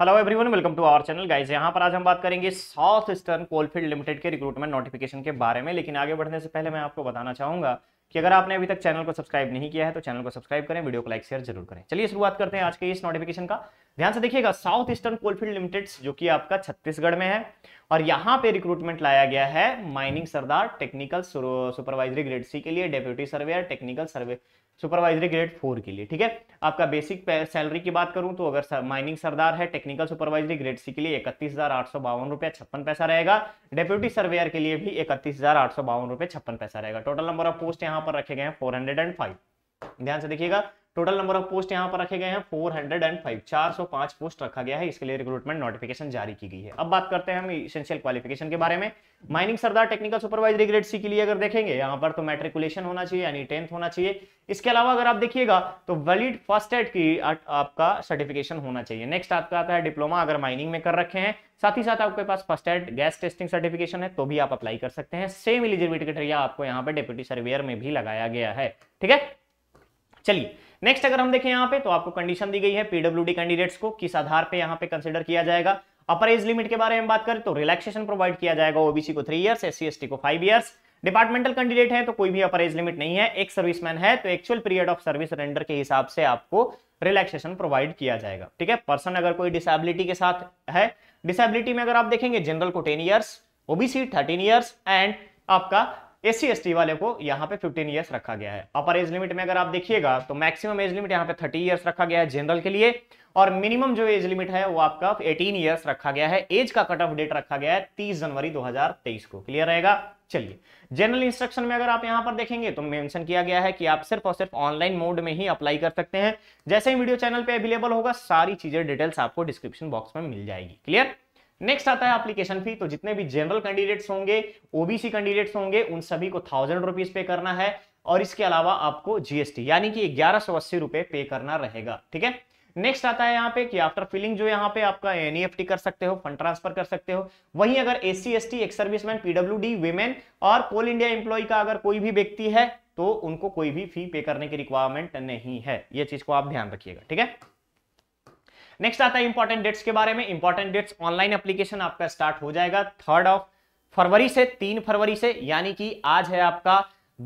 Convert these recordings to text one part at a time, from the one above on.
hello everyone welcome to our channel guys यहां पर आज हम बात करेंगे साउथ ईस्टर्न कोलफील्ड लिमिटेड के रिक्रूटमेंट नोटिफिकेशन के बारे में लेकिन आगे बढ़ने से पहले मैं आपको बताना चाहूंगा कि अगर आपने अभी तक चैनल को सब्सक्राइब नहीं किया है तो चैनल को सब्सक्राइब करें वीडियो को लाइक शेयर जरूर करें चलिए शुरुआत करते हैं आज के इस नोटिफिकेशन का ध्यान से देखिएगा साउथ ईस्टर्न कोलफील्ड लिमिटेड जो कि आपका छत्तीसगढ़ में है और यहां पे रिक्रूटमेंट लाया गया है माइनिंग सरदार टेक्निकल सुपरवाइजरी ग्रेड सी के लिए deputy surveyor technical survey supervisory grade four के लिए ठीक है आपका बेसिक सैलरी की बात करूं तो अगर सर, माइनिंग सरदार है टेक्निकल सुपरवाइजरी ग्रेड सी के लिए इकतीस हजार आठ सौ बावन रुपया छप्पन पैसा रहेगा डेप्यूटी सर्वेयर के लिए भी इकतीस हजार आठ सौ बावन रुपया छप्पन पैसा रहेगा टोटल नंबर ऑफ पोस्ट यहाँ पर रखे गए हैं फोर हंड्रेड एंड फाइव ध्यान से देखिएगा टोटल नंबर ऑफ पोस्ट यहाँ पर रखे गए हैं 405 पांच पोस्ट रखा गया है इसके लिए रिक्रूटमेंट नोटिफिकेशन जारी की गई है अब बात करते हैं हम इसेंशियल क्वालिफिकेशन के बारे में माइनिंग सरदार टेक्निकल सुपरवाइजरी ग्रेड सी के लिए अगर देखेंगे यहाँ पर तो मेट्रिकुलेशन होना चाहिए यानी टेंथ होना चाहिए इसके अलावा अगर आप देखिएगा तो वैलिड फर्स्ट एड की आपका सर्टिफिकेशन होना चाहिए नेक्स्ट आपका आता है डिप्लोमा अगर माइनिंग में कर रखे हैं साथ ही साथ आपके पास first aid gas testing certification है तो भी आप अप्लाई कर सकते हैं सेम इलिजिबिलिटी क्रिटेरिया आपको यहाँ पर डेप्यूटी सर्वेयर में भी लगाया गया है ठीक है चलिए नेक्स्ट अगर हम देखें यहाँ पे तो आपको कंडीशन दी गई है पीडब्ल्यू कैंडिडेट्स को किस आधार पे यहाँ पे कंसिडर किया जाएगा अपर एज लिमिट के बारे में बात करें तो रिलैक्सेशन प्रोवाइड किया जाएगा ओबीसी को थ्री ईयर्स एस सी को फाइव ईयर्स डिपार्टमेंटल कैंडिडेट है तो कोई भी अपर एज लिमिट नहीं है एक सर्विसमैन है तो actual period of service render के हिसाब से आपको रिलैक्सेशन प्रोवाइड किया जाएगा ठीक है पर्सन अगर कोई डिसेबिलिटी के साथ है डिसेबिलिटी में अगर आप देखेंगे जनरल को ten years OBC thirteen years and आपका एस सी वाले को यहाँ पे 15 इयर्स रखा गया है अपर एज लिमिट में अगर आप देखिएगा तो मैक्सिमम एज लिमिट यहाँ पे 30 इयर्स रखा गया है जनरल के लिए और मिनिमम जो एज लिमिट है वो आपका 18 इयर्स रखा गया है एज का कट ऑफ डेट रखा गया है 30 जनवरी 2023 को क्लियर रहेगा चलिए जनरल इंस्ट्रक्शन में अगर आप यहां पर देखेंगे तो मेंशन किया गया है कि आप सिर्फ और सिर्फ ऑनलाइन मोड में ही अप्लाई कर सकते हैं जैसे ही वीडियो चैनल पर अवेलेबल होगा सारी चीजें डिटेल्स आपको डिस्क्रिप्शन बॉक्स में मिल जाएगी क्लियर नेक्स्ट आता है एप्लीकेशन फी तो जितने भी जनरल कैंडिडेट्स होंगे ओबीसी कैंडिडेट्स होंगे उन सभी को थाउजेंड रुपीज पे करना है और इसके अलावा आपको जीएसटी यानी कि ग्यारह सौ अस्सी रुपए पे करना रहेगा ठीक है नेक्स्ट आता है यहाँ पे कि आफ्टर फिलिंग जो यहाँ पे आपका एनईएफटी e कर सकते हो फंड ट्रांसफर कर सकते हो वहीं अगर S C S T ex serviceman डी वुमेन और कोल इंडिया एम्प्लॉय का अगर कोई भी व्यक्ति है तो उनको कोई भी फी पे करने की रिक्वायरमेंट नहीं है ये चीज को आप ध्यान रखिएगा ठीक है नेक्स्ट आता है इंपॉर्टेंट डेट्स के बारे में इंपॉर्टेंट डेट्स ऑनलाइन एप्लीकेशन आपका स्टार्ट हो जाएगा थर्ड ऑफ फरवरी से तीन फरवरी से यानी कि आज है आपका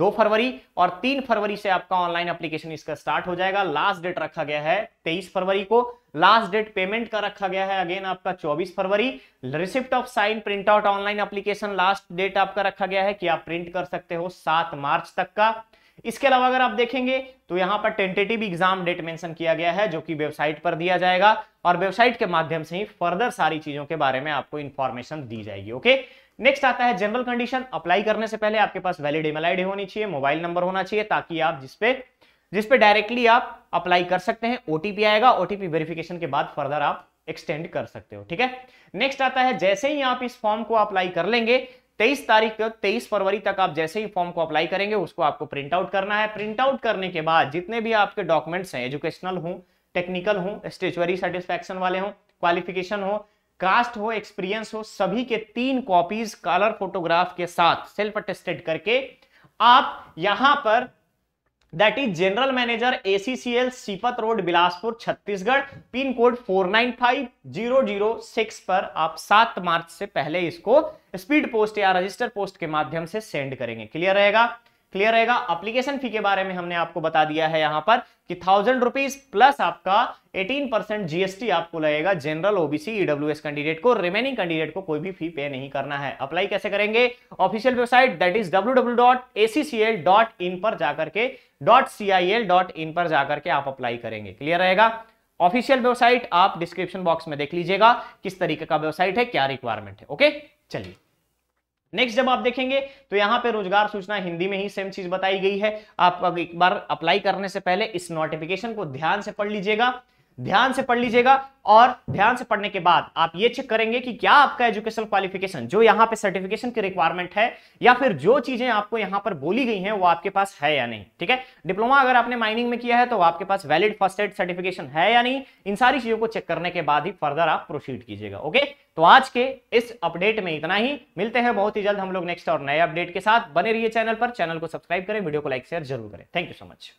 दो फरवरी और तीन फरवरी से आपका ऑनलाइन एप्लीकेशन इसका स्टार्ट हो जाएगा लास्ट डेट रखा गया है तेईस फरवरी को लास्ट डेट पेमेंट का रखा गया है अगेन आपका चौबीस फरवरी receipt of sign print out online application last date आपका रखा गया है कि आप प्रिंट कर सकते हो सात मार्च तक का इसके अलावा अगर आप देखेंगे तो यहां पर टेंटेटिव एग्जाम डेट मेंशन किया गया है जो कि वेबसाइट पर दिया जाएगा और वेबसाइट के माध्यम से ही फर्दर सारी चीजों के बारे में आपको इन्फॉर्मेशन दी जाएगी ओके नेक्स्ट आता है जनरल कंडीशन अप्लाई करने से पहले आपके पास वैलिड ईमेल आईडी होनी चाहिए मोबाइल नंबर होना चाहिए ताकि आप जिसपे जिसपे डायरेक्टली आप अप्लाई कर सकते हैं ओटीपी आएगा ओटीपी वेरिफिकेशन के बाद फर्दर आप एक्सटेंड कर सकते हो ठीक है नेक्स्ट आता है जैसे ही आप इस फॉर्म को अप्लाई कर लेंगे तेईस तारीख तक तेईस फरवरी तक आप जैसे ही फॉर्म को अप्लाई करेंगे उसको आपको प्रिंट आउट करना है प्रिंट आउट करने के बाद जितने भी आपके डॉक्यूमेंट्स हैं एजुकेशनल हो टेक्निकल हो स्टेचुअरी सेटिस्फेक्शन वाले हो क्वालिफिकेशन हो कास्ट हो एक्सपीरियंस हो सभी के तीन कॉपीज कलर फोटोग्राफ के साथ सेल्फ अटेस्टेड करके आप यहां पर that is general manager SECL Seepat road Bilaspur Chhattisgarh pin code 495006 पर आप 7 मार्च से पहले इसको स्पीड पोस्ट या रजिस्टर पोस्ट के माध्यम से सेंड करेंगे क्लियर रहेगा क्लियर रहेगा अप्लीकेशन फी के बारे में हमने आपको बता दिया है यहां पर कि थाउजेंड रुपीज प्लस आपका 18 परसेंट जीएसटी आपको लगेगा जनरल ओबीसी ईडब्ल्यूएस कैंडिडेट को रिमेनिंग कैंडिडेट को कोई भी फी पे नहीं करना है अप्लाई कैसे करेंगे official website that is W पर जाकर के डॉट पर जाकर के आप अप्लाई करेंगे क्लियर रहेगा ऑफिशियल वेबसाइट आप डिस्क्रिप्शन बॉक्स में देख लीजिएगा किस तरीके का वेबसाइट है क्या रिक्वायरमेंट है ओके चलिए नेक्स्ट जब आप देखेंगे तो यहां पे रोजगार सूचना हिंदी में ही सेम चीज बताई गई है आप एक बार अप्लाई करने से पहले इस नोटिफिकेशन को ध्यान से पढ़ लीजिएगा ध्यान से पढ़ लीजिएगा और ध्यान से पढ़ने के बाद आप ये चेक करेंगे कि क्या आपका एजुकेशन क्वालिफिकेशन जो यहाँ पे सर्टिफिकेशन की रिक्वायरमेंट है या फिर जो चीजें आपको यहाँ पर बोली गई हैं वो आपके पास है या नहीं ठीक है डिप्लोमा अगर आपने माइनिंग में किया है तो आपके पास वैलिड फर्स्ट एड सर्टिफिकेशन है या नहीं इन सारी चीजों को चेक करने के बाद ही फर्दर आप प्रोसीड कीजिएगा ओके तो आज के इस अपडेट में इतना ही मिलते हैं बहुत ही जल्द हम लोग नेक्स्ट और नए अपडेट के साथ बने रहिए चैनल पर चैनल को सब्सक्राइब करें वीडियो को लाइक शेयर जरूर करें थैंक यू सो मच